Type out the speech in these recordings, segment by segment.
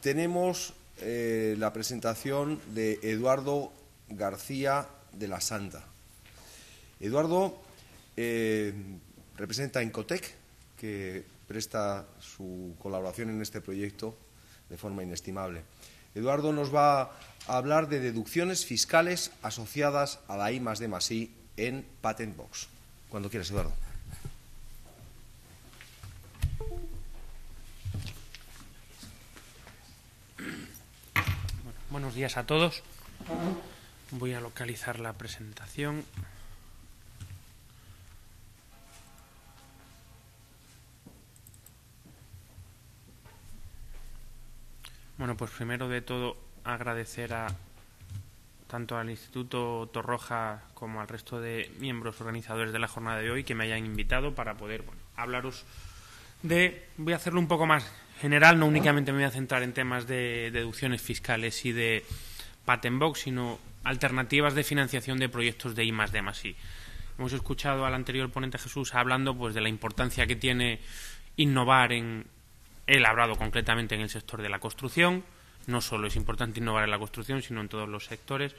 tenemos eh, la presentación de Eduardo García de la Santa. Eduardo eh, representa a Incotec, que presta su colaboración en este proyecto de forma inestimable. Eduardo nos va a hablar de deducciones fiscales asociadas a la I D I en Patent Box. Cuando quieras, Eduardo. Buenos días a todos. Voy a localizar la presentación. Bueno, pues primero de todo agradecer a tanto al Instituto Torroja como al resto de miembros organizadores de la jornada de hoy que me hayan invitado para poder hablaros de, voy a hacerlo un poco más general, no únicamente me voy a centrar en temas de deducciones fiscales y de patent box, sino alternativas de financiación de proyectos de I más D más I. Hemos escuchado al anterior ponente Jesús hablando pues de la importancia que tiene innovar en el hablado concretamente en el sector de la construcción. No solo es importante innovar en la construcción, sino en todos los sectores.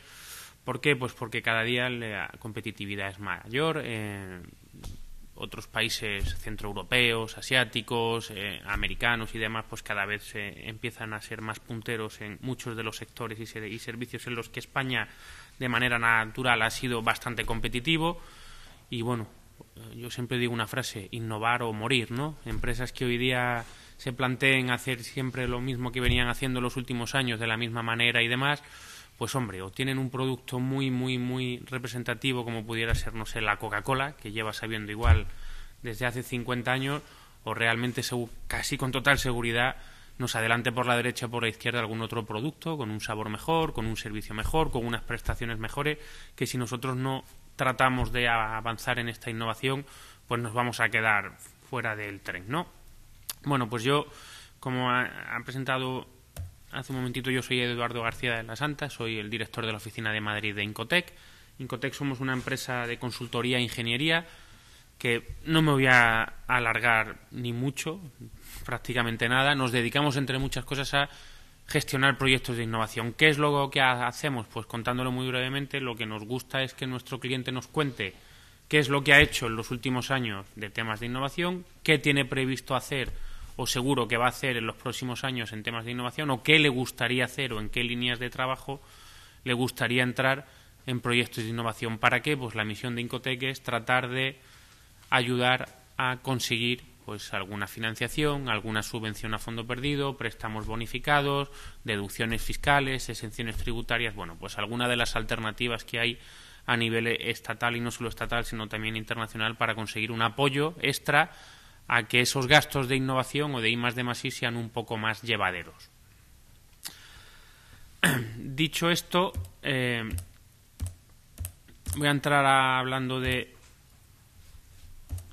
¿Por qué? Pues porque cada día la competitividad es mayor. Eh, otros países centroeuropeos, asiáticos, eh, americanos y demás, pues cada vez se eh, empiezan a ser más punteros en muchos de los sectores y, y servicios en los que España, de manera natural, ha sido bastante competitivo. Y bueno, eh, yo siempre digo una frase, innovar o morir, ¿no? Empresas que hoy día se planteen hacer siempre lo mismo que venían haciendo los últimos años, de la misma manera y demás, pues hombre, o tienen un producto muy, muy, muy representativo como pudiera ser, no sé, la Coca-Cola, que lleva sabiendo igual desde hace 50 años, o realmente casi con total seguridad nos adelante por la derecha o por la izquierda algún otro producto con un sabor mejor, con un servicio mejor, con unas prestaciones mejores, que si nosotros no tratamos de avanzar en esta innovación, pues nos vamos a quedar fuera del tren, ¿no? Bueno, pues yo, como han presentado Hace un momentito yo soy Eduardo García de la Santa, soy el director de la oficina de Madrid de Incotec. Incotec somos una empresa de consultoría e ingeniería que no me voy a alargar ni mucho, prácticamente nada. Nos dedicamos, entre muchas cosas, a gestionar proyectos de innovación. ¿Qué es lo que hacemos? Pues contándolo muy brevemente, lo que nos gusta es que nuestro cliente nos cuente qué es lo que ha hecho en los últimos años de temas de innovación, qué tiene previsto hacer o seguro que va a hacer en los próximos años en temas de innovación o qué le gustaría hacer o en qué líneas de trabajo le gustaría entrar en proyectos de innovación. ¿Para qué? Pues la misión de Incotec es tratar de ayudar a conseguir pues alguna financiación, alguna subvención a fondo perdido, préstamos bonificados, deducciones fiscales, exenciones tributarias, bueno, pues alguna de las alternativas que hay a nivel estatal y no solo estatal, sino también internacional para conseguir un apoyo extra a que esos gastos de innovación o de I más de más I sean un poco más llevaderos. Dicho esto, eh, voy a entrar hablando de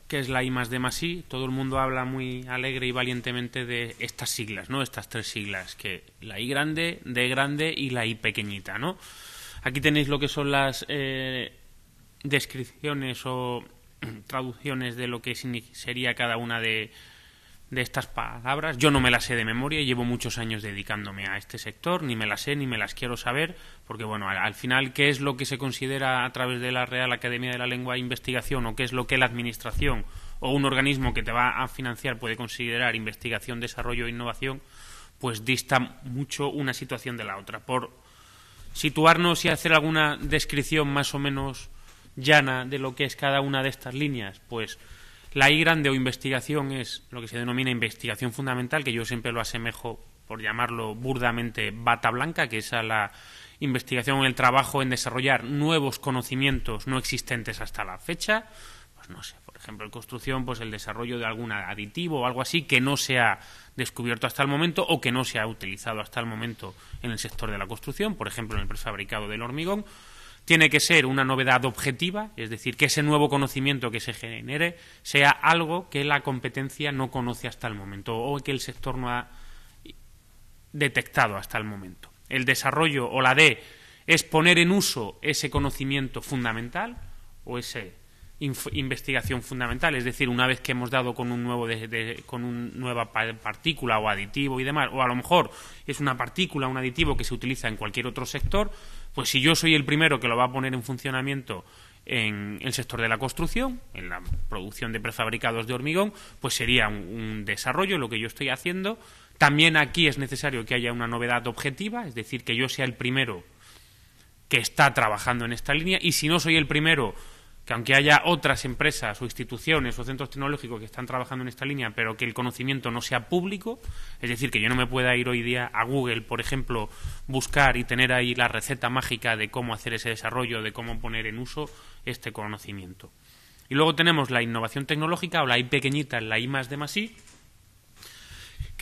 qué es la I más de más I. Todo el mundo habla muy alegre y valientemente de estas siglas, ¿no? Estas tres siglas, que la I grande, D grande y la I pequeñita, ¿no? Aquí tenéis lo que son las eh, descripciones o traducciones de lo que sería cada una de, de estas palabras. Yo no me las sé de memoria, llevo muchos años dedicándome a este sector, ni me las sé ni me las quiero saber, porque bueno, al, final, ¿qué es lo que se considera a través de la Real Academia de la Lengua e Investigación o qué es lo que la Administración o un organismo que te va a financiar puede considerar investigación, desarrollo e innovación? Pues dista mucho una situación de la otra. Por situarnos y hacer alguna descripción más o menos llana de lo que es cada una de estas líneas? Pues la I grande o investigación es lo que se denomina investigación fundamental, que yo siempre lo asemejo, por llamarlo burdamente, bata blanca, que es a la investigación, el trabajo en desarrollar nuevos conocimientos no existentes hasta la fecha. Pues no sé, por ejemplo, en construcción, pues el desarrollo de algún aditivo o algo así que no se ha descubierto hasta el momento o que no se ha utilizado hasta el momento en el sector de la construcción, por ejemplo, en el prefabricado del hormigón. Tiene que ser una novedad objetiva, es decir, que ese nuevo conocimiento que se genere sea algo que la competencia no conoce hasta el momento o que el sector no ha detectado hasta el momento. El desarrollo o la D es poner en uso ese conocimiento fundamental o esa investigación fundamental, es decir, una vez que hemos dado con un nuevo con una nueva partícula o aditivo y demás, o a lo mejor es una partícula, un aditivo que se utiliza en cualquier otro sector, pues si yo soy el primero que lo va a poner en funcionamiento en el sector de la construcción, en la producción de prefabricados de hormigón, pues sería un, desarrollo lo que yo estoy haciendo. También aquí es necesario que haya una novedad objetiva, es decir, que yo sea el primero que está trabajando en esta línea y si no soy el primero que aunque haya otras empresas o instituciones o centros tecnológicos que están trabajando en esta línea, pero que el conocimiento no sea público, es decir, que yo no me pueda ir hoy día a Google, por ejemplo, buscar y tener ahí la receta mágica de cómo hacer ese desarrollo, de cómo poner en uso este conocimiento. Y luego tenemos la innovación tecnológica o la I pequeñita, la I más de más que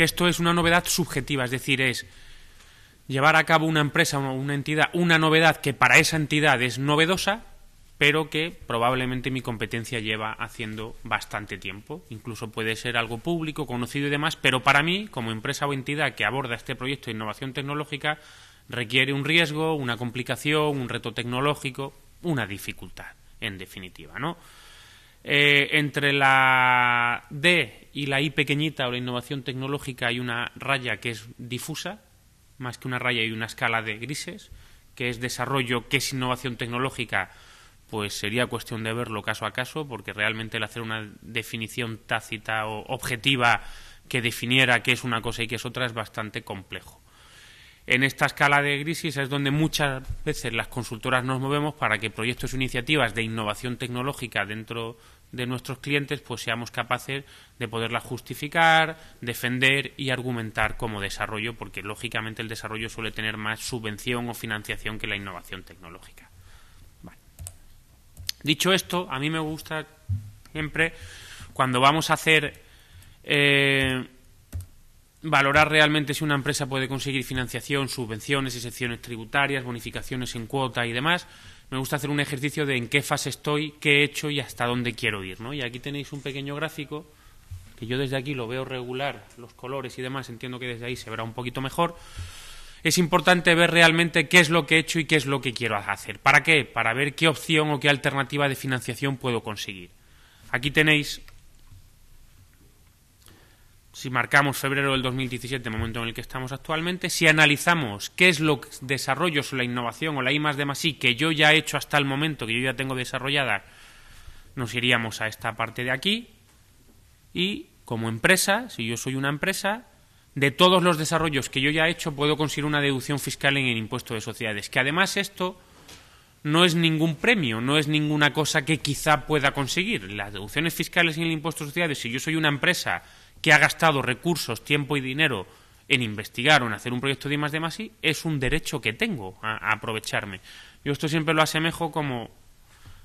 esto es una novedad subjetiva, es decir, es llevar a cabo una empresa o una entidad una novedad que para esa entidad es novedosa, pero que probablemente mi competencia lleva haciendo bastante tiempo. Incluso puede ser algo público, conocido y demás, pero para mí, como empresa o entidad que aborda este proyecto de innovación tecnológica, requiere un riesgo, una complicación, un reto tecnológico, una dificultad, en definitiva, eh, entre la D y la I pequeñita o la innovación tecnológica hay una raya que es difusa, más que una raya y una escala de grises, que es desarrollo, que es innovación tecnológica, pues sería cuestión de verlo caso a caso, porque realmente el hacer una definición tácita o objetiva que definiera qué es una cosa y qué es otra es bastante complejo. En esta escala de crisis es donde muchas veces las consultoras nos movemos para que proyectos e iniciativas de innovación tecnológica dentro de nuestros clientes pues seamos capaces de poderlas justificar, defender y argumentar como desarrollo, porque lógicamente el desarrollo suele tener más subvención o financiación que la innovación tecnológica. Dicho esto, a mí me gusta siempre cuando vamos a hacer eh, valorar realmente si una empresa puede conseguir financiación, subvenciones, excepciones tributarias, bonificaciones en cuota y demás. Me gusta hacer un ejercicio de en qué fase estoy, qué he hecho y hasta dónde quiero ir. Y aquí tenéis un pequeño gráfico que yo desde aquí lo veo regular, los colores y demás, entiendo que desde ahí se verá un poquito mejor es importante ver realmente qué es lo que he hecho y qué es lo que quiero hacer. ¿Para qué? Para ver qué opción o qué alternativa de financiación puedo conseguir. Aquí tenéis, si marcamos febrero del 2017, momento en el que estamos actualmente, si analizamos qué es lo que desarrollo, o la innovación o la I más de I que yo ya he hecho hasta el momento, que yo ya tengo desarrollada, nos iríamos a esta parte de aquí. Y como empresa, si yo soy una empresa, de todos los desarrollos que yo ya he hecho, puedo conseguir una deducción fiscal en el impuesto de sociedades. Que además esto no es ningún premio, no es ninguna cosa que quizá pueda conseguir. Las deducciones fiscales en el impuesto de sociedades, si yo soy una empresa que ha gastado recursos, tiempo y dinero en investigar o en hacer un proyecto de más de más es un derecho que tengo a aprovecharme. Yo esto siempre lo asemejo como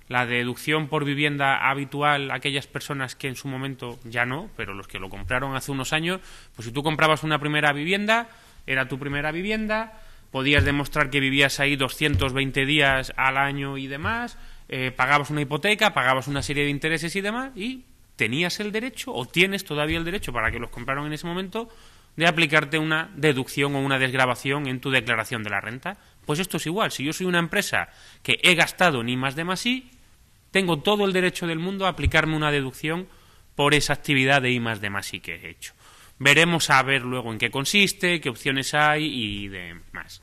la deducción por vivienda habitual aquellas personas que en su momento ya no, pero los que lo compraron hace unos años, pues si tú comprabas una primera vivienda, era tu primera vivienda, podías demostrar que vivías ahí 220 días al año y demás, eh, pagabas una hipoteca, pagabas una serie de intereses y demás, y tenías el derecho, o tienes todavía el derecho, para que los compraron en ese momento, de aplicarte una deducción o una desgrabación en tu declaración de la renta. Pues esto es igual. Si yo soy una empresa que he gastado ni más de más I, tengo todo el derecho del mundo a aplicarme una deducción por esa actividad de I más de más I que he hecho. Veremos a ver luego en qué consiste, qué opciones hay y demás.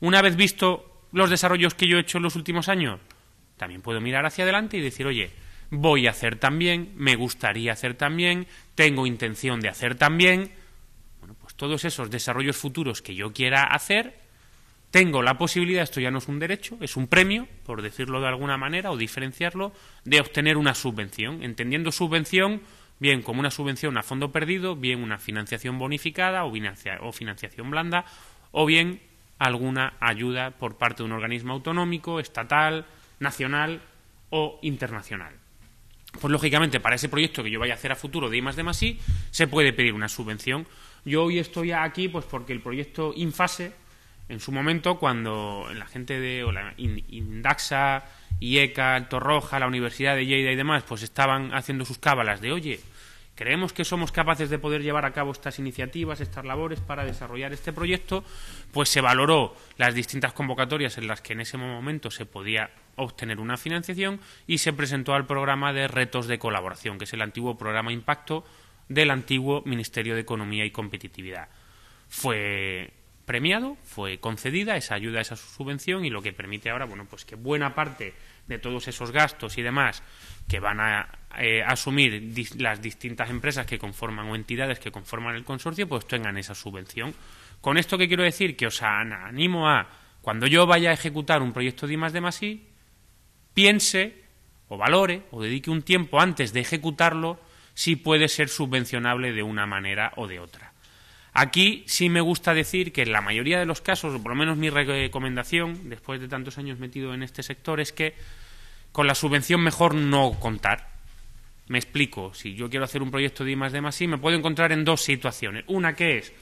Una vez visto los desarrollos que yo he hecho en los últimos años, también puedo mirar hacia adelante y decir, oye, voy a hacer también, me gustaría hacer también, tengo intención de hacer también todos esos desarrollos futuros que yo quiera hacer, tengo la posibilidad, esto ya no es un derecho, es un premio, por decirlo de alguna manera o diferenciarlo, de obtener una subvención, entendiendo subvención bien como una subvención a fondo perdido, bien una financiación bonificada o financiación blanda, o bien alguna ayuda por parte de un organismo autonómico, estatal, nacional o internacional. Pues lógicamente, para ese proyecto que yo vaya a hacer a futuro de I, se puede pedir una subvención yo hoy estoy aquí pues porque el proyecto Infase, en su momento, cuando la gente de Indaxa, IECA, Alto Torroja, la Universidad de Lleida y demás, pues estaban haciendo sus cábalas de, oye, creemos que somos capaces de poder llevar a cabo estas iniciativas, estas labores para desarrollar este proyecto, pues se valoró las distintas convocatorias en las que en ese momento se podía obtener una financiación y se presentó al programa de retos de colaboración, que es el antiguo programa Impacto del antiguo Ministerio de Economía y Competitividad. Fue premiado, fue concedida esa ayuda, esa subvención y lo que permite ahora, bueno, pues que buena parte de todos esos gastos y demás que van a eh, asumir las distintas empresas que conforman o entidades que conforman el consorcio, pues tengan esa subvención. Con esto que quiero decir que os animo a, cuando yo vaya a ejecutar un proyecto de más de más piense o valore o dedique un tiempo antes de ejecutarlo ...si puede ser subvencionable de una manera o de otra. Aquí sí me gusta decir que en la mayoría de los casos, o por lo menos mi recomendación, después de tantos años metido en este sector, es que con la subvención mejor no contar. Me explico, si yo quiero hacer un proyecto de más de más I, me puedo encontrar en dos situaciones. Una que es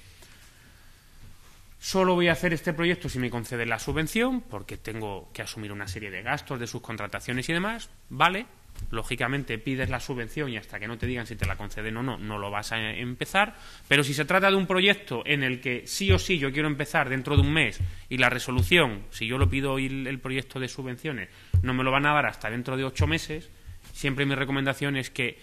solo voy a hacer este proyecto si me conceden la subvención, porque tengo que asumir una serie de gastos, de sus contrataciones y demás, ¿vale? Lógicamente pides la subvención y hasta que no te digan si te la conceden o no, no lo vas a empezar. Pero si se trata de un proyecto en el que sí o sí yo quiero empezar dentro de un mes y la resolución, si yo lo pido hoy el proyecto de subvenciones, no me lo van a dar hasta dentro de ocho meses, siempre mi recomendación es que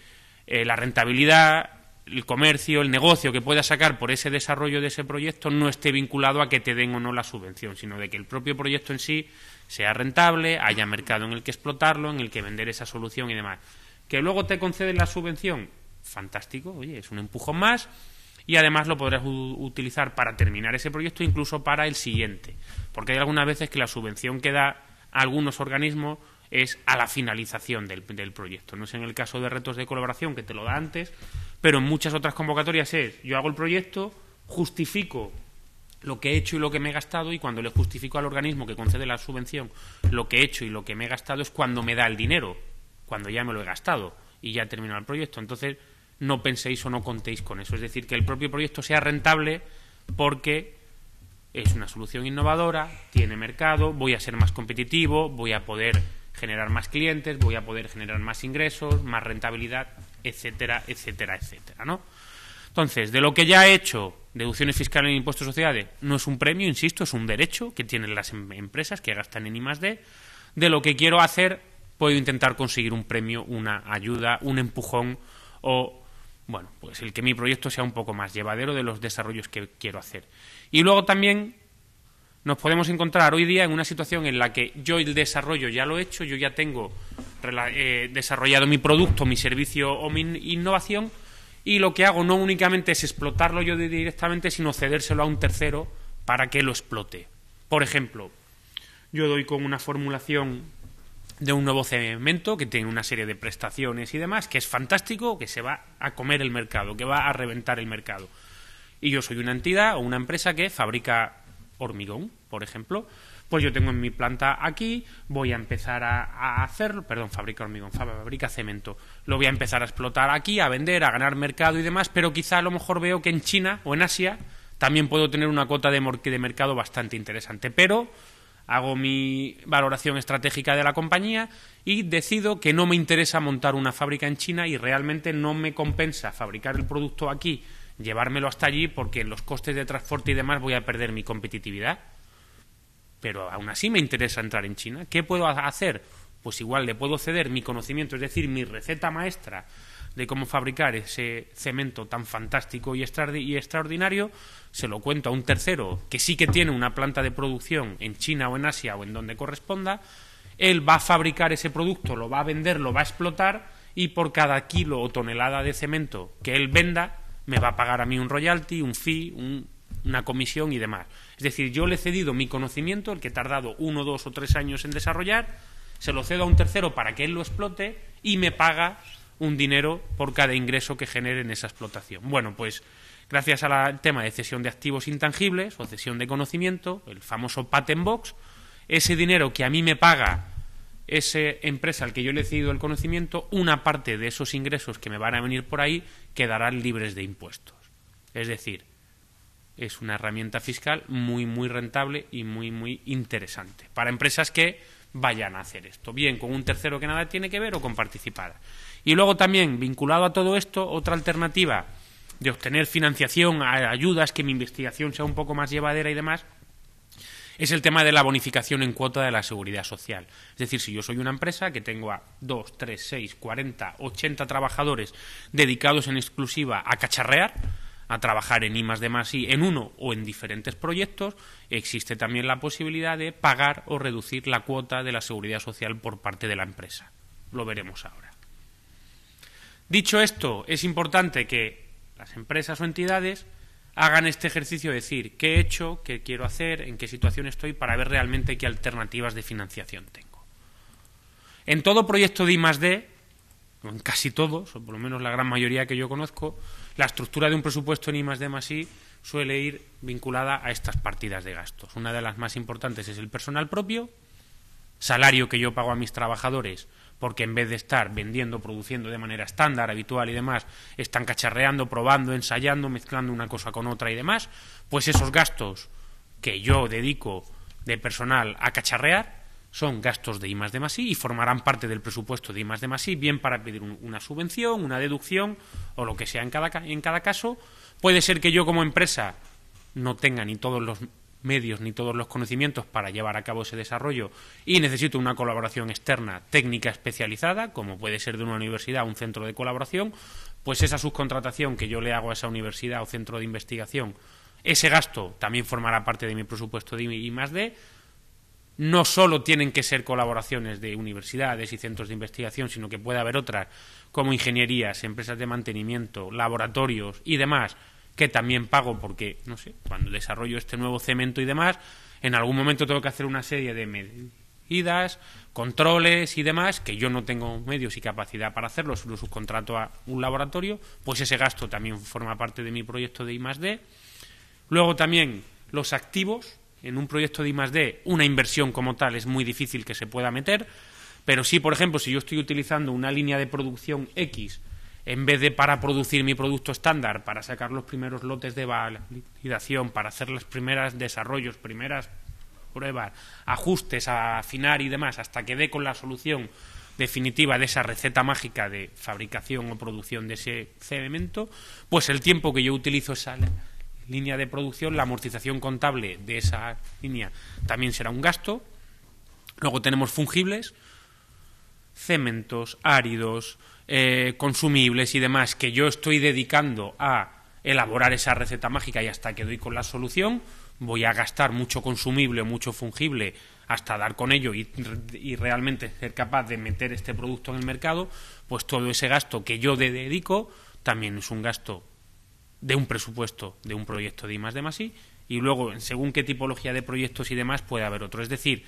eh, la rentabilidad el comercio, el negocio que pueda sacar por ese desarrollo de ese proyecto no esté vinculado a que te den o no la subvención, sino de que el propio proyecto en sí sea rentable, haya mercado en el que explotarlo, en el que vender esa solución y demás. Que luego te conceden la subvención, fantástico, oye, es un empujón más y además lo podrás utilizar para terminar ese proyecto, incluso para el siguiente. Porque hay algunas veces que la subvención que da a algunos organismos es a la finalización del, proyecto. No es en el caso de retos de colaboración, que te lo da antes, pero en muchas otras convocatorias es, yo hago el proyecto, justifico lo que he hecho y lo que me he gastado, y cuando le justifico al organismo que concede la subvención lo que he hecho y lo que me he gastado es cuando me da el dinero, cuando ya me lo he gastado y ya he terminado el proyecto. Entonces, no penséis o no contéis con eso. Es decir, que el propio proyecto sea rentable porque es una solución innovadora, tiene mercado, voy a ser más competitivo, voy a poder generar más clientes, voy a poder generar más ingresos, más rentabilidad, etcétera, etcétera, etcétera, ¿no? Entonces, de lo que ya he hecho, deducciones fiscales en impuestos sociales sociedades, no es un premio, insisto, es un derecho que tienen las em, empresas que gastan en I más De lo que quiero hacer, puedo intentar conseguir un premio, una ayuda, un empujón o, bueno, pues el que mi proyecto sea un poco más llevadero de los desarrollos que quiero hacer. Y luego también nos podemos encontrar hoy día en una situación en la que yo el desarrollo ya lo he hecho, yo ya tengo eh, desarrollado mi producto, mi servicio o mi innovación y lo que hago no únicamente es explotarlo yo directamente, sino cedérselo a un tercero para que lo explote. Por ejemplo, yo doy con una formulación de un nuevo cemento que tiene una serie de prestaciones y demás, que es fantástico, que se va a comer el mercado, que va a reventar el mercado. Y yo soy una entidad o una empresa que fabrica hormigón, por ejemplo, pues yo tengo en mi planta aquí, voy a empezar a, hacerlo, perdón, fabrica hormigón, fabrica cemento, lo voy a empezar a explotar aquí, a vender, a ganar mercado y demás, pero quizá a lo mejor veo que en China o en Asia también puedo tener una cuota de mercado bastante interesante, pero hago mi valoración estratégica de la compañía y decido que no me interesa montar una fábrica en China y realmente no me compensa fabricar el producto aquí llevármelo hasta allí porque en los costes de transporte y demás voy a perder mi competitividad. Pero aún así me interesa entrar en China. ¿Qué puedo hacer? Pues igual le puedo ceder mi conocimiento, es decir, mi receta maestra de cómo fabricar ese cemento tan fantástico y, extraordinario, se lo cuento a un tercero que sí que tiene una planta de producción en China o en Asia o en donde corresponda, él va a fabricar ese producto, lo va a vender, lo va a explotar y por cada kilo o tonelada de cemento que él venda, me va a pagar a mí un royalty, un fee, una comisión y demás. Es decir, yo le he cedido mi conocimiento, el que he tardado uno, dos o tres años en desarrollar, se lo cedo a un tercero para que él lo explote y me paga un dinero por cada ingreso que genere en esa explotación. Bueno, pues gracias al tema de cesión de activos intangibles o cesión de conocimiento, el famoso patent box, ese dinero que a mí me paga esa empresa al que yo le he cedido el conocimiento, una parte de esos ingresos que me van a venir por ahí quedarán libres de impuestos. Es decir, es una herramienta fiscal muy, muy rentable y muy, muy interesante para empresas que vayan a hacer esto, bien con un tercero que nada tiene que ver o con participar. Y luego también, vinculado a todo esto, otra alternativa de obtener financiación, ayudas, que mi investigación sea un poco más llevadera y demás, es el tema de la bonificación en cuota de la seguridad social. Es decir, si yo soy una empresa que tengo a 2, 3, 6, 40, 80 trabajadores dedicados en exclusiva a cacharrear, a trabajar en I más en uno o en diferentes proyectos, existe también la posibilidad de pagar o reducir la cuota de la seguridad social por parte de la empresa. Lo veremos ahora. Dicho esto, es importante que las empresas o entidades hagan este ejercicio de decir qué he hecho, qué quiero hacer, en qué situación estoy, para ver realmente qué alternativas de financiación tengo. En todo proyecto de D, o en casi todos, o por lo menos la gran mayoría que yo conozco, la estructura de un presupuesto en D más I suele ir vinculada a estas partidas de gastos. Una de las más importantes es el personal propio, salario que yo pago a mis trabajadores porque en vez de estar vendiendo, produciendo de manera estándar, habitual y demás, están cacharreando, probando, ensayando, mezclando una cosa con otra y demás, pues esos gastos que yo dedico de personal a cacharrear son gastos de I más de y formarán parte del presupuesto de I más de bien para pedir una subvención, una deducción o lo que sea en cada, en cada caso. Puede ser que yo como empresa no tenga ni todos los medios ni todos los conocimientos para llevar a cabo ese desarrollo y necesito una colaboración externa técnica especializada, como puede ser de una universidad, un centro de colaboración, pues esa subcontratación que yo le hago a esa universidad o centro de investigación, ese gasto también formará parte de mi presupuesto de I más No solo tienen que ser colaboraciones de universidades y centros de investigación, sino que puede haber otras como ingenierías, empresas de mantenimiento, laboratorios y demás, que también pago porque, no sé, cuando desarrollo este nuevo cemento y demás, en algún momento tengo que hacer una serie de medidas, controles y demás, que yo no tengo medios y capacidad para hacerlo, solo subcontrato a un laboratorio, pues ese gasto también forma parte de mi proyecto de I Luego también los activos, en un proyecto de I una inversión como tal es muy difícil que se pueda meter, pero sí, por ejemplo, si yo estoy utilizando una línea de producción X en vez de para producir mi producto estándar, para sacar los primeros lotes de validación, para hacer los primeros desarrollos, primeras pruebas, ajustes, a afinar y demás, hasta que dé con la solución definitiva de esa receta mágica de fabricación o producción de ese cemento, pues el tiempo que yo utilizo esa línea de producción, la amortización contable de esa línea también será un gasto. Luego tenemos fungibles, cementos, áridos, eh, consumibles y demás que yo estoy dedicando a elaborar esa receta mágica y hasta que doy con la solución, voy a gastar mucho consumible, mucho fungible, hasta dar con ello y, y, realmente ser capaz de meter este producto en el mercado, pues todo ese gasto que yo dedico también es un gasto de un presupuesto, de un proyecto de I más más y luego, según qué tipología de proyectos y demás, puede haber otro. Es decir,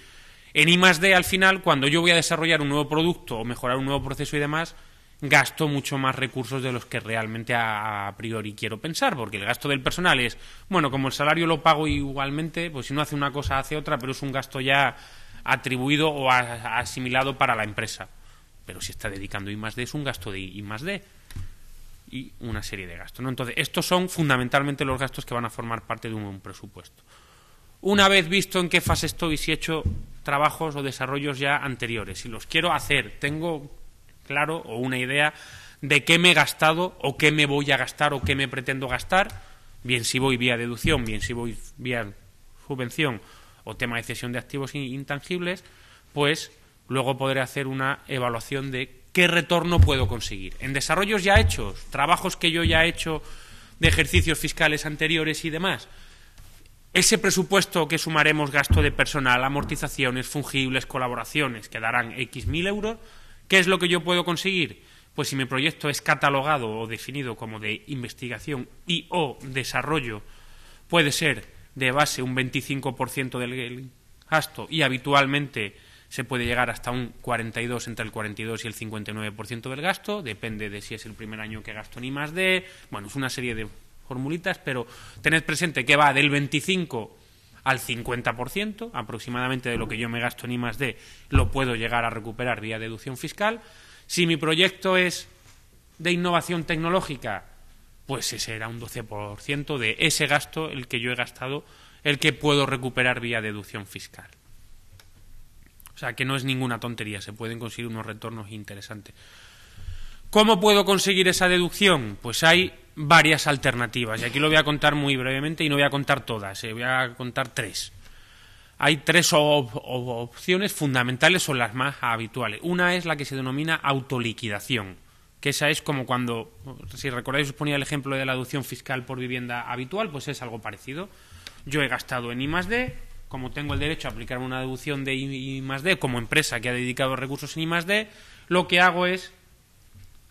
en I más D, al final, cuando yo voy a desarrollar un nuevo producto o mejorar un nuevo proceso y demás, gasto mucho más recursos de los que realmente a, priori quiero pensar, porque el gasto del personal es, bueno, como el salario lo pago igualmente, pues si no hace una cosa, hace otra, pero es un gasto ya atribuido o asimilado para la empresa. Pero si está dedicando I más D es un gasto de I más D y una serie de gastos. ¿no? Entonces, estos son fundamentalmente los gastos que van a formar parte de un presupuesto. Una vez visto en qué fase estoy, si he hecho trabajos o desarrollos ya anteriores, si los quiero hacer, tengo claro o una idea de qué me he gastado o qué me voy a gastar o qué me pretendo gastar, bien si voy vía deducción, bien si voy vía subvención o tema de cesión de activos intangibles, pues luego podré hacer una evaluación de qué retorno puedo conseguir. En desarrollos ya hechos, trabajos que yo ya he hecho de ejercicios fiscales anteriores y demás, ese presupuesto que sumaremos gasto de personal, amortizaciones, fungibles, colaboraciones, que darán X mil euros, ¿Qué es lo que yo puedo conseguir? Pues si mi proyecto es catalogado o definido como de investigación y o desarrollo, puede ser de base un 25% del gasto y habitualmente se puede llegar hasta un 42, entre el 42 y el 59% del gasto, depende de si es el primer año que gasto ni más de, bueno, es una serie de formulitas, pero tened presente que va del 25 al 50% aproximadamente de lo que yo me gasto en I más D lo puedo llegar a recuperar vía deducción fiscal. Si mi proyecto es de innovación tecnológica, pues ese era un 12% de ese gasto el que yo he gastado, el que puedo recuperar vía deducción fiscal. O sea, que no es ninguna tontería, se pueden conseguir unos retornos interesantes. ¿Cómo puedo conseguir esa deducción? Pues hay varias alternativas. Y aquí lo voy a contar muy brevemente y no voy a contar todas, eh, voy a contar tres. Hay tres opciones fundamentales o las más habituales. Una es la que se denomina autoliquidación, que esa es como cuando, si recordáis, os ponía el ejemplo de la deducción fiscal por vivienda habitual, pues es algo parecido. Yo he gastado en I más D, como tengo el derecho a aplicarme una deducción de I más D como empresa que ha dedicado recursos en I más D, lo que hago es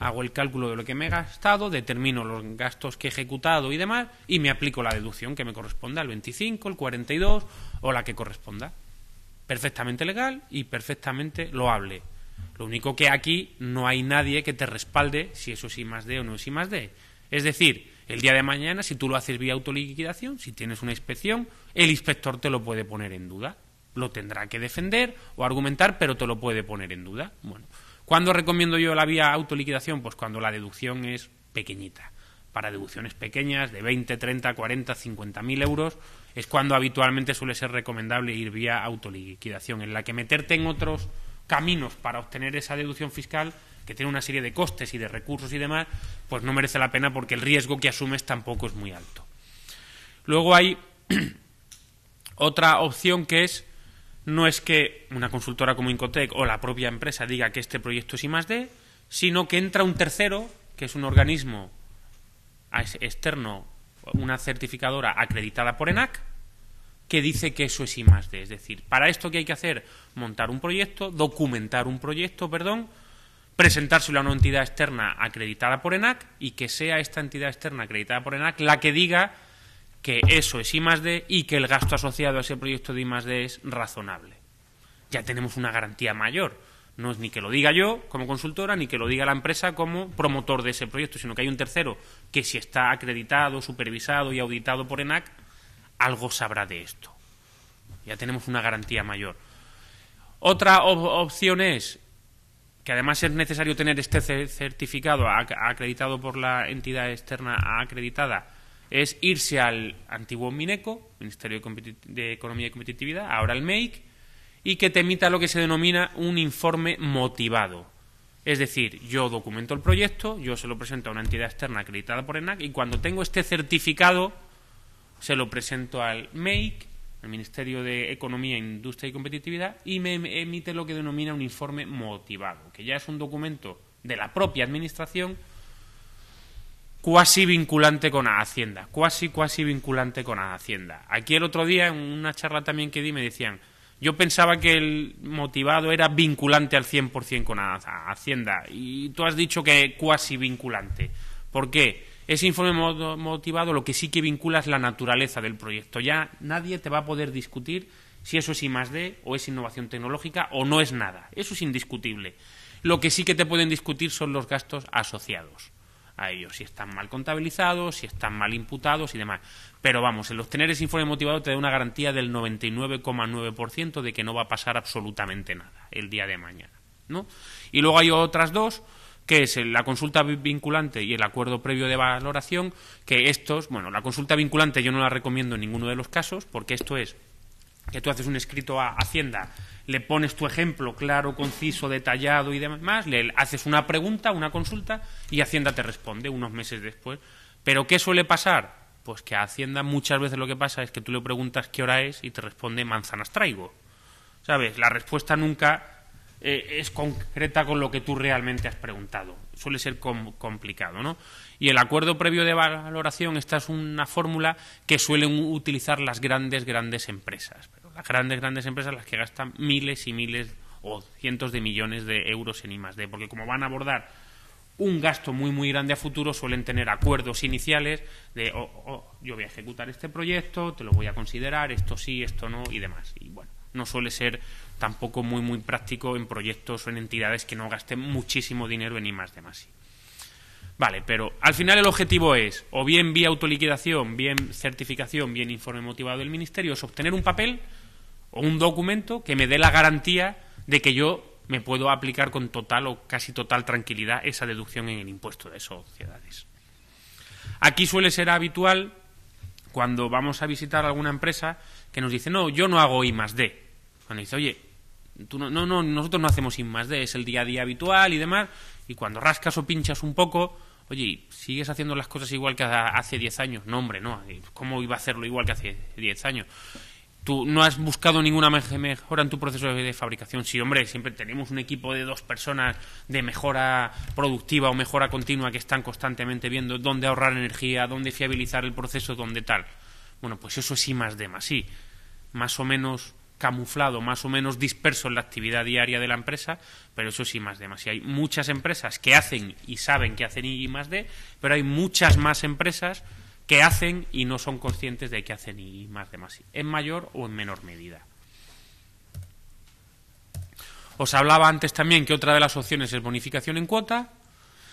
hago el cálculo de lo que me he gastado, determino los gastos que he ejecutado y demás, y me aplico la deducción que me corresponda, el 25, el 42 o la que corresponda. Perfectamente legal y perfectamente loable. Lo único que aquí no hay nadie que te respalde si eso es I más D o no es I más D. Es decir, el día de mañana, si tú lo haces vía autoliquidación, si tienes una inspección, el inspector te lo puede poner en duda. Lo tendrá que defender o argumentar, pero te lo puede poner en duda. Bueno, ¿Cuándo recomiendo yo la vía autoliquidación? Pues cuando la deducción es pequeñita. Para deducciones pequeñas de 20, 30, 40, 50 mil euros es cuando habitualmente suele ser recomendable ir vía autoliquidación, en la que meterte en otros caminos para obtener esa deducción fiscal que tiene una serie de costes y de recursos y demás, pues no merece la pena porque el riesgo que asumes tampoco es muy alto. Luego hay otra opción que es no es que una consultora como Incotec o la propia empresa diga que este proyecto es I+.D., sino que entra un tercero, que es un organismo externo, una certificadora acreditada por ENAC, que dice que eso es I+.D. Es decir, para esto que hay que hacer, montar un proyecto, documentar un proyecto, perdón, presentárselo a una entidad externa acreditada por ENAC y que sea esta entidad externa acreditada por ENAC la que diga que eso es I más D y que el gasto asociado a ese proyecto de I D es razonable. Ya tenemos una garantía mayor. No es ni que lo diga yo como consultora, ni que lo diga la empresa como promotor de ese proyecto, sino que hay un tercero que si está acreditado, supervisado y auditado por ENAC, algo sabrá de esto. Ya tenemos una garantía mayor. Otra opción es que además es necesario tener este certificado acreditado por la entidad externa acreditada es irse al antiguo Mineco, Ministerio de, Economía y Competitividad, ahora al MEIC, y que te emita lo que se denomina un informe motivado. Es decir, yo documento el proyecto, yo se lo presento a una entidad externa acreditada por ENAC y cuando tengo este certificado se lo presento al MEIC, al Ministerio de Economía, Industria y Competitividad, y me em-, emite lo que denomina un informe motivado, que ya es un documento de la propia Administración cuasi vinculante con Hacienda, cuasi, cuasi vinculante con Hacienda. Aquí el otro día, en una charla también que di, me decían, yo pensaba que el motivado era vinculante al 100% con Hacienda, y tú has dicho que cuasi vinculante. ¿Por qué? Ese informe motivado lo que sí que vincula es la naturaleza del proyecto. Ya nadie te va a poder discutir si eso es I más D o es innovación tecnológica o no es nada. Eso es indiscutible. Lo que sí que te pueden discutir son los gastos asociados a ellos, si están mal contabilizados, si están mal imputados y demás. Pero vamos, el obtener ese informe motivado te da una garantía del 99,9% de que no va a pasar absolutamente nada el día de mañana. ¿no? Y luego hay otras dos, que es la consulta vinculante y el acuerdo previo de valoración, que estos, bueno, la consulta vinculante yo no la recomiendo en ninguno de los casos, porque esto es que tú haces un escrito a Hacienda, le pones tu ejemplo claro, conciso, detallado y demás, le haces una pregunta, una consulta y Hacienda te responde unos meses después. ¿Pero qué suele pasar? Pues que a Hacienda muchas veces lo que pasa es que tú le preguntas qué hora es y te responde manzanas traigo. ¿Sabes? La respuesta nunca eh, es concreta con lo que tú realmente has preguntado suele ser complicado. ¿no? Y el acuerdo previo de valoración, esta es una fórmula que suelen utilizar las grandes, grandes empresas. Pero las grandes, grandes empresas las que gastan miles y miles o cientos de millones de euros en I porque como van a abordar un gasto muy muy grande a futuro suelen tener acuerdos iniciales de oh, oh, yo voy a ejecutar este proyecto, te lo voy a considerar, esto sí, esto no y demás. Y bueno, no suele ser tampoco muy muy práctico en proyectos o en entidades que no gasten muchísimo dinero en I más de más. Vale, pero al final el objetivo es, o bien vía autoliquidación, bien certificación, bien informe motivado del ministerio, es obtener un papel o un documento que me dé la garantía de que yo me puedo aplicar con total o casi total tranquilidad esa deducción en el impuesto de sociedades. Aquí suele ser habitual cuando vamos a visitar alguna empresa que nos dice, no, yo no hago I más D. Cuando dice, oye, no, no, nosotros no hacemos sin más de, es el día a día habitual y demás, y cuando rascas o pinchas un poco, oye, ¿sigues haciendo las cosas igual que hace 10 años? No, hombre, no, eh, ¿cómo iba a hacerlo igual que hace 10 años? Tú no has buscado ninguna mejora en tu proceso de fabricación. Sí, hombre, siempre tenemos un equipo de dos personas de mejora productiva o mejora continua que están constantemente viendo dónde ahorrar energía, dónde fiabilizar el proceso, dónde tal. Bueno, pues eso sí más de más, sí. Más o menos camuflado, más o menos disperso en la actividad diaria de la empresa, pero eso sí más de más. Y hay muchas empresas que hacen y saben que hacen I más D, pero hay muchas más empresas que hacen y no son conscientes de que hacen I más de más, en mayor o en menor medida. Os hablaba antes también que otra de las opciones es bonificación en cuota.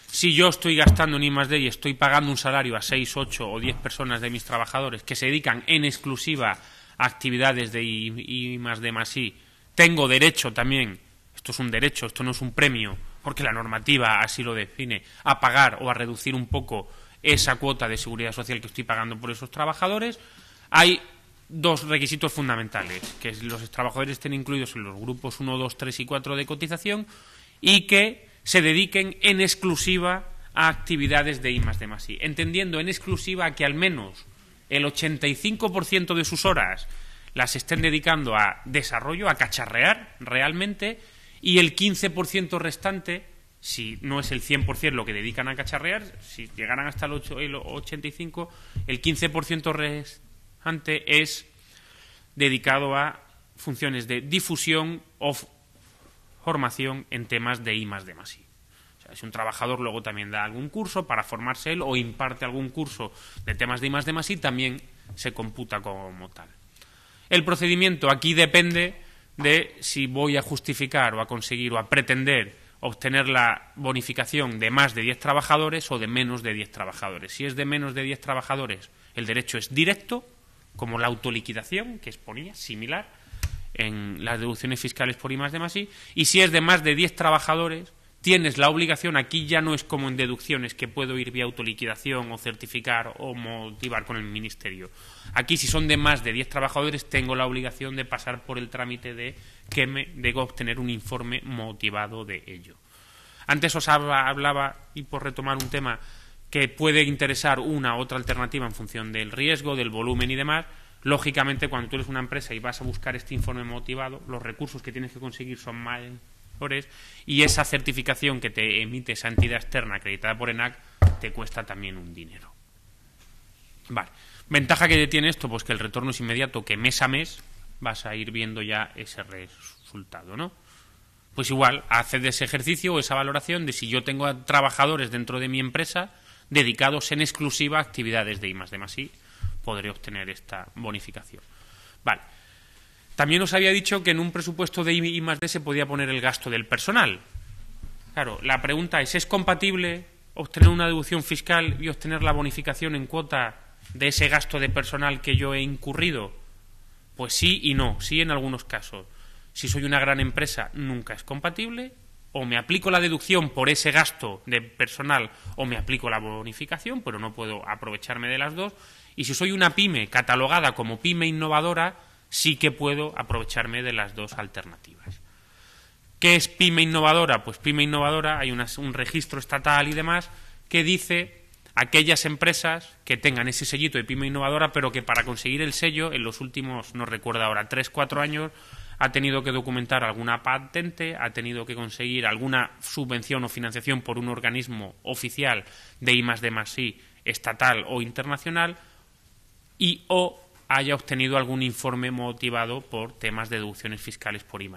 Si yo estoy gastando en I más D y estoy pagando un salario a 6, 8 o 10 personas de mis trabajadores que se dedican en exclusiva actividades de I, I más D más tengo derecho también, esto es un derecho, esto no es un premio, porque la normativa así lo define, a pagar o a reducir un poco esa cuota de seguridad social que estoy pagando por esos trabajadores, hay dos requisitos fundamentales, que los trabajadores estén incluidos en los grupos 1, 2, 3 y 4 de cotización y que se dediquen en exclusiva a actividades de I más D más I, entendiendo en exclusiva que al menos el 85% de sus horas las estén dedicando a desarrollo, a cacharrear realmente, y el 15% restante, si no es el 100% lo que dedican a cacharrear, si llegaran hasta el, 85%, el 15% restante es dedicado a funciones de difusión o formación en temas de I más de I si un trabajador luego también da algún curso para formarse él o imparte algún curso de temas de I más de y también se computa como tal. El procedimiento aquí depende de si voy a justificar o a conseguir o a pretender obtener la bonificación de más de 10 trabajadores o de menos de 10 trabajadores. Si es de menos de 10 trabajadores, el derecho es directo, como la autoliquidación, que exponía, similar en las deducciones fiscales por I de y si es de más de 10 trabajadores, tienes la obligación, aquí ya no es como en deducciones que puedo ir vía autoliquidación o certificar o motivar con el ministerio. Aquí si son de más de 10 trabajadores tengo la obligación de pasar por el trámite de que me debo obtener un informe motivado de ello. Antes os hablaba, y por retomar un tema que puede interesar una u otra alternativa en función del riesgo, del volumen y demás, lógicamente cuando tú eres una empresa y vas a buscar este informe motivado, los recursos que tienes que conseguir son más y esa certificación que te emite esa entidad externa acreditada por ENAC te cuesta también un dinero. Vale. ¿Ventaja que tiene esto? Pues que el retorno es inmediato, que mes a mes vas a ir viendo ya ese resultado, ¿no? Pues igual, haces ese ejercicio o esa valoración de si yo tengo trabajadores dentro de mi empresa dedicados en exclusiva a actividades de I más de más podré obtener esta bonificación. Vale. También os había dicho que en un presupuesto de I más D se podía poner el gasto del personal. Claro, la pregunta es, ¿es compatible obtener una deducción fiscal y obtener la bonificación en cuota de ese gasto de personal que yo he incurrido? Pues sí y no, sí en algunos casos. Si soy una gran empresa, nunca es compatible. O me aplico la deducción por ese gasto de personal o me aplico la bonificación, pero no puedo aprovecharme de las dos. Y si soy una pyme catalogada como pyme innovadora, sí que puedo aprovecharme de las dos alternativas. ¿Qué es PYME innovadora? Pues PYME innovadora hay un registro estatal y demás que dice aquellas empresas que tengan ese sellito de PYME innovadora, pero que para conseguir el sello en los últimos, no recuerdo ahora, tres, cuatro años ha tenido que documentar alguna patente, ha tenido que conseguir alguna subvención o financiación por un organismo oficial de I I, estatal o internacional, y o haya obtenido algún informe motivado por temas de deducciones fiscales por I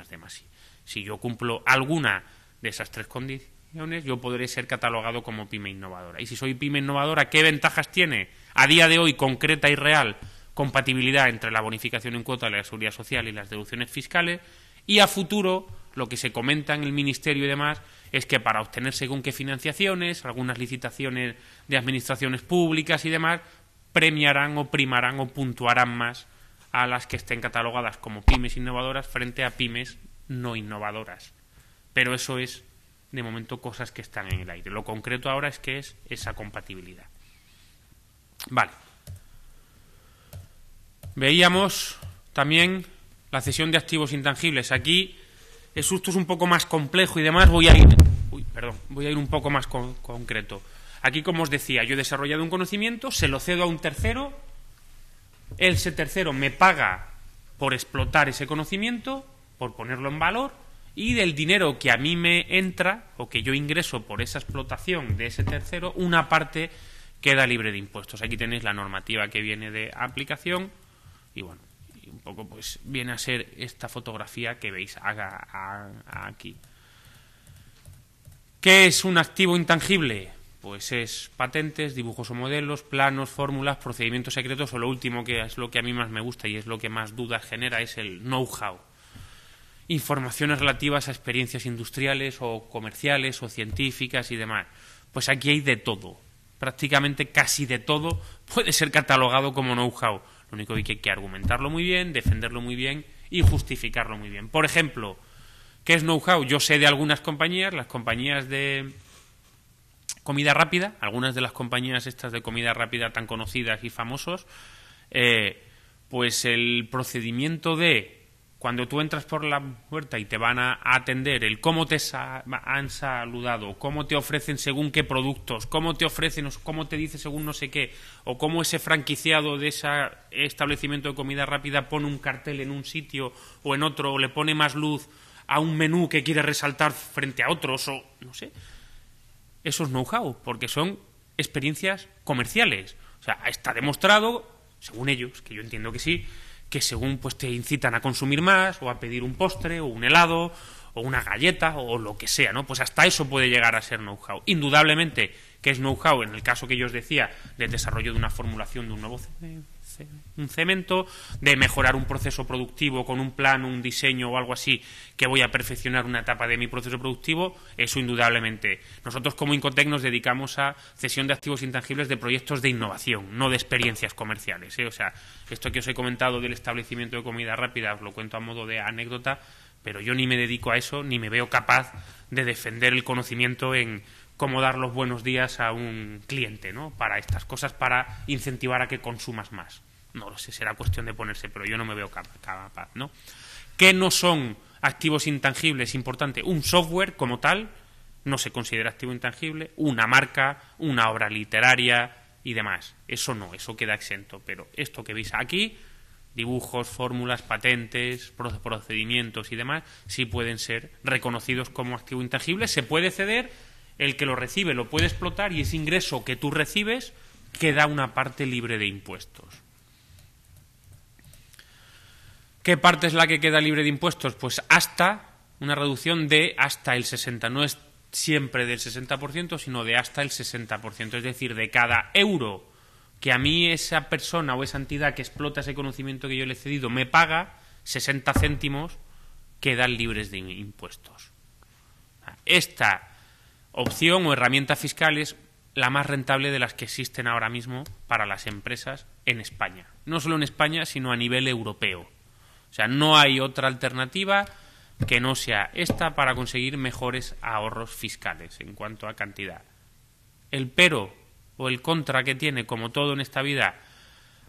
Si yo cumplo alguna de esas tres condiciones, yo podré ser catalogado como pyme innovadora. Y si soy pyme innovadora, ¿qué ventajas tiene a día de hoy concreta y real compatibilidad entre la bonificación en cuota de la seguridad social y las deducciones fiscales? Y a futuro, lo que se comenta en el Ministerio y demás es que para obtener según qué financiaciones, algunas licitaciones de administraciones públicas y demás, premiarán o primarán o puntuarán más a las que estén catalogadas como pymes innovadoras frente a pymes no innovadoras. Pero eso es, de momento, cosas que están en el aire. Lo concreto ahora es que es esa compatibilidad. Vale. Veíamos también la cesión de activos intangibles. Aquí el susto es un poco más complejo y demás. Voy a ir, uy, perdón, voy a ir un poco más concreto. Aquí, como os decía, yo he desarrollado un conocimiento, se lo cedo a un tercero, ese tercero me paga por explotar ese conocimiento, por ponerlo en valor, y del dinero que a mí me entra o que yo ingreso por esa explotación de ese tercero, una parte queda libre de impuestos. Aquí tenéis la normativa que viene de aplicación y bueno, un poco pues viene a ser esta fotografía que veis aquí. ¿Qué es un activo intangible? pues es patentes, dibujos o modelos, planos, fórmulas, procedimientos secretos o lo último que es lo que a mí más me gusta y es lo que más dudas genera es el know-how. Informaciones relativas a experiencias industriales o comerciales o científicas y demás. Pues aquí hay de todo. Prácticamente casi de todo puede ser catalogado como know-how. Lo único que hay que argumentarlo muy bien, defenderlo muy bien y justificarlo muy bien. Por ejemplo, ¿qué es know-how? Yo sé de algunas compañías, las compañías de comida rápida, algunas de las compañías estas de comida rápida tan conocidas y famosos, eh, pues el procedimiento de cuando tú entras por la puerta y te van a atender, el cómo te han saludado, cómo te ofrecen según qué productos, cómo te ofrecen, o cómo te dice según no sé qué, o cómo ese franquiciado de ese establecimiento de comida rápida pone un cartel en un sitio o en otro, o le pone más luz a un menú que quiere resaltar frente a otros, o no sé esos know-how, porque son experiencias comerciales. O sea, está demostrado, según ellos, que yo entiendo que sí, que según pues te incitan a consumir más, o a pedir un postre, o un helado, o una galleta, o lo que sea, ¿no? Pues hasta eso puede llegar a ser know-how. Indudablemente que es know-how, en el caso que yo os decía, del desarrollo de una formulación de un nuevo un cemento, de mejorar un proceso productivo con un plan, un diseño o algo así, que voy a perfeccionar una etapa de mi proceso productivo, eso indudablemente. Nosotros como Incotec nos dedicamos a cesión de activos intangibles de proyectos de innovación, no de experiencias comerciales. ¿eh? O sea, esto que os he comentado del establecimiento de comida rápida, os lo cuento a modo de anécdota, pero yo ni me dedico a eso, ni me veo capaz de defender el conocimiento en cómo dar los buenos días a un cliente, ¿no? Para estas cosas, para incentivar a que consumas más. No lo sé, será cuestión de ponerse, pero yo no me veo capaz, ¿no? ¿Qué no son activos intangibles? Importante, un software como tal no se considera activo intangible, una marca, una obra literaria y demás. Eso no, eso queda exento, pero esto que veis aquí, dibujos, fórmulas, patentes, procedimientos y demás, sí pueden ser reconocidos como activo intangible, se puede ceder, el que lo recibe lo puede explotar y ese ingreso que tú recibes queda una parte libre de impuestos. ¿Qué parte es la que queda libre de impuestos? Pues hasta una reducción de hasta el 60%. No es siempre del 60%, sino de hasta el 60%. Es decir, de cada euro que a mí esa persona o esa entidad que explota ese conocimiento que yo le he cedido me paga, 60 céntimos quedan libres de impuestos. Esta opción o herramienta fiscal es la más rentable de las que existen ahora mismo para las empresas en España. No solo en España, sino a nivel europeo. O sea, no hay otra alternativa que no sea esta para conseguir mejores ahorros fiscales en cuanto a cantidad. El pero o el contra que tiene, como todo en esta vida,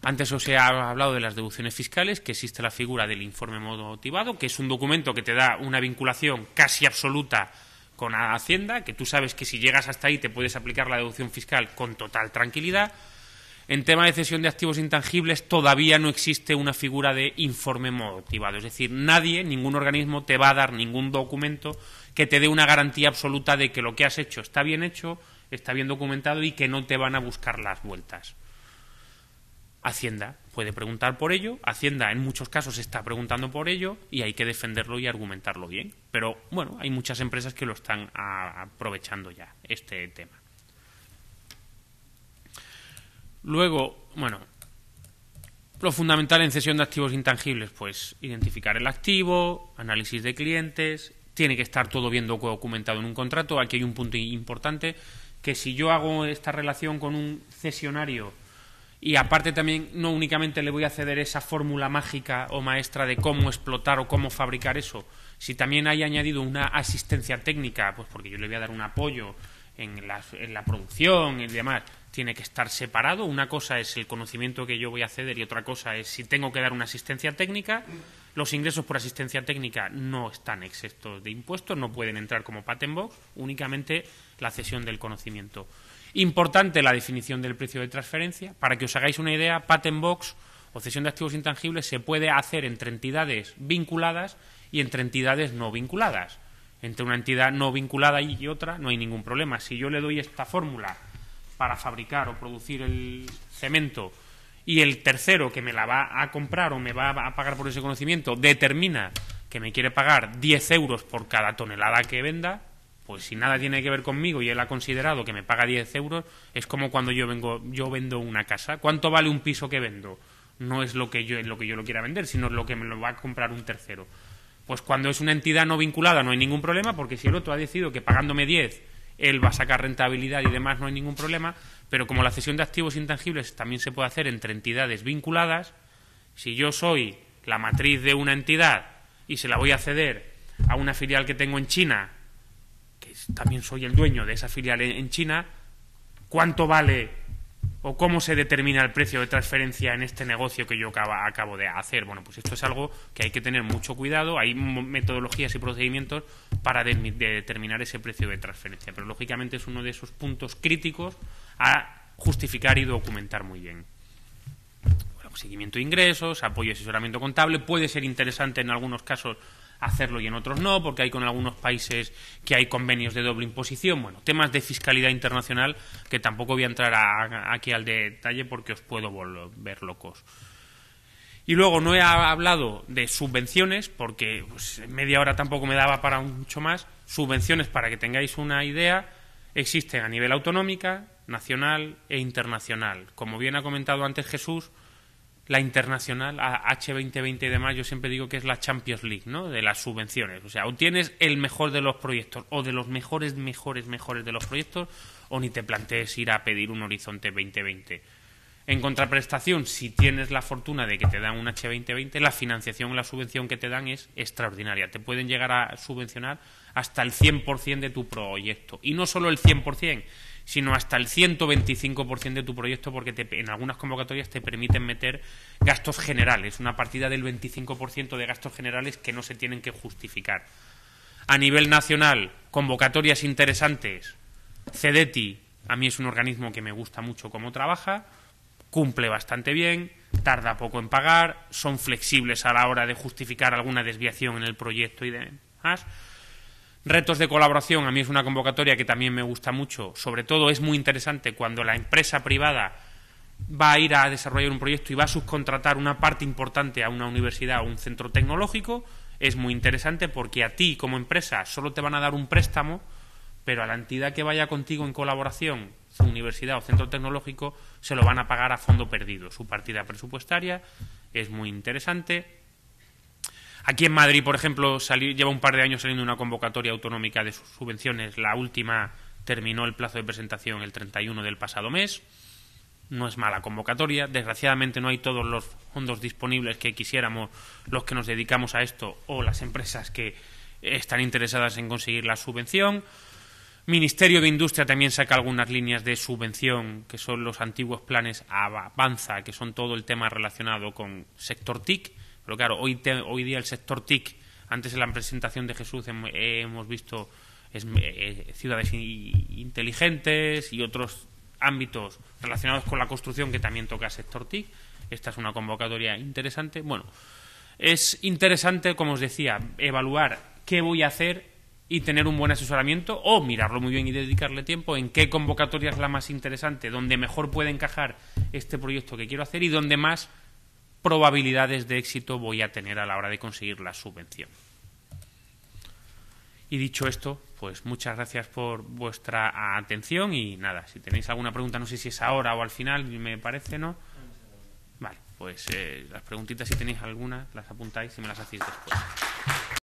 antes os he hablado de las deducciones fiscales, que existe la figura del informe motivado, que es un documento que te da una vinculación casi absoluta con Hacienda, que tú sabes que si llegas hasta ahí te puedes aplicar la deducción fiscal con total tranquilidad. En tema de cesión de activos intangibles todavía no existe una figura de informe motivado. Es decir, nadie, ningún organismo te va a dar ningún documento que te dé una garantía absoluta de que lo que has hecho está bien hecho, está bien documentado y que no te van a buscar las vueltas. Hacienda puede preguntar por ello, Hacienda en muchos casos está preguntando por ello y hay que defenderlo y argumentarlo bien. Pero bueno, hay muchas empresas que lo están aprovechando ya, este tema. Luego, bueno, lo fundamental en cesión de activos intangibles, pues identificar el activo, análisis de clientes, tiene que estar todo bien documentado en un contrato. Aquí hay un punto importante, que si yo hago esta relación con un cesionario y aparte también no únicamente le voy a ceder esa fórmula mágica o maestra de cómo explotar o cómo fabricar eso, si también hay añadido una asistencia técnica, pues porque yo le voy a dar un apoyo en la, en la producción y demás, tiene que estar separado. Una cosa es el conocimiento que yo voy a ceder y otra cosa es si tengo que dar una asistencia técnica. Los ingresos por asistencia técnica no están exentos de impuestos, no pueden entrar como patent box, únicamente la cesión del conocimiento. Importante la definición del precio de transferencia. Para que os hagáis una idea, patent box o cesión de activos intangibles se puede hacer entre entidades vinculadas y entre entidades no vinculadas. Entre una entidad no vinculada y otra no hay ningún problema. Si yo le doy esta fórmula para fabricar o producir el cemento y el tercero que me la va a comprar o me va a pagar por ese conocimiento determina que me quiere pagar 10 euros por cada tonelada que venda, pues si nada tiene que ver conmigo y él ha considerado que me paga 10 euros, es como cuando yo, vengo, yo vendo una casa. ¿Cuánto vale un piso que vendo? No es lo que yo, es lo, que yo lo quiera vender, sino lo que me lo va a comprar un tercero. Pues cuando es una entidad no vinculada no hay ningún problema, porque si el otro ha decidido que pagándome 10 él va a sacar rentabilidad y demás, no hay ningún problema, pero como la cesión de activos intangibles también se puede hacer entre entidades vinculadas, si yo soy la matriz de una entidad y se la voy a ceder a una filial que tengo en China, que también soy el dueño de esa filial en China, ¿cuánto vale o cómo se determina el precio de transferencia en este negocio que yo acabo, de hacer. Bueno, pues esto es algo que hay que tener mucho cuidado. Hay metodologías y procedimientos para determinar ese precio de transferencia, pero lógicamente es uno de esos puntos críticos a justificar y documentar muy bien. Pues seguimiento de ingresos, apoyo y asesoramiento contable puede ser interesante en algunos casos hacerlo y en otros no, porque hay con algunos países que hay convenios de doble imposición. Bueno, temas de fiscalidad internacional que tampoco voy a entrar aquí al detalle porque os puedo volver locos. Y luego no he hablado de subvenciones, porque pues, media hora tampoco me daba para mucho más. Subvenciones, para que tengáis una idea, existen a nivel autonómica, nacional e internacional. Como bien ha comentado antes Jesús, la internacional H2020 y demás, yo siempre digo que es la Champions League, ¿no? De las subvenciones. O sea, o tienes el mejor de los proyectos, o de los mejores, mejores, mejores de los proyectos, o ni te plantees ir a pedir un Horizonte 2020. En contraprestación, si tienes la fortuna de que te dan un H2020, la financiación la subvención que te dan es extraordinaria. Te pueden llegar a subvencionar hasta el 100% de tu proyecto. Y no solo el 100%, sino hasta el 125% de tu proyecto porque en algunas convocatorias te permiten meter gastos generales, una partida del 25% de gastos generales que no se tienen que justificar. A nivel nacional, convocatorias interesantes. CEDETI, a mí es un organismo que me gusta mucho cómo trabaja, cumple bastante bien, tarda poco en pagar, son flexibles a la hora de justificar alguna desviación en el proyecto y demás. Retos de colaboración, a mí es una convocatoria que también me gusta mucho. Sobre todo es muy interesante cuando la empresa privada va a ir a desarrollar un proyecto y va a subcontratar una parte importante a una universidad o un centro tecnológico. Es muy interesante porque a ti como empresa solo te van a dar un préstamo, pero a la entidad que vaya contigo en colaboración, su universidad o centro tecnológico, se lo van a pagar a fondo perdido. Su partida presupuestaria es muy interesante Aquí en Madrid, por ejemplo, lleva un par de años saliendo una convocatoria autonómica de subvenciones. La última terminó el plazo de presentación el 31 del pasado mes. No es mala convocatoria. Desgraciadamente no hay todos los fondos disponibles que quisiéramos los que nos dedicamos a esto o las empresas que están interesadas en conseguir la subvención. Ministerio de Industria también saca algunas líneas de subvención, que son los antiguos planes Avanza, que son todo el tema relacionado con sector TIC. Pero claro, hoy, día el sector TIC, antes en la presentación de Jesús hemos visto eh, ciudades inteligentes y otros ámbitos relacionados con la construcción que también toca el sector TIC. Esta es una convocatoria interesante. Bueno, es interesante, como os decía, evaluar qué voy a hacer y tener un buen asesoramiento o mirarlo muy bien y dedicarle tiempo en qué convocatoria es la más interesante, donde mejor puede encajar este proyecto que quiero hacer y donde más probabilidades de éxito voy a tener a la hora de conseguir la subvención. Y dicho esto, pues muchas gracias por vuestra atención y nada, si tenéis alguna pregunta, no sé si es ahora o al final, me parece, ¿no? Vale, pues eh, las preguntitas, si tenéis alguna, las apuntáis y me las hacéis después.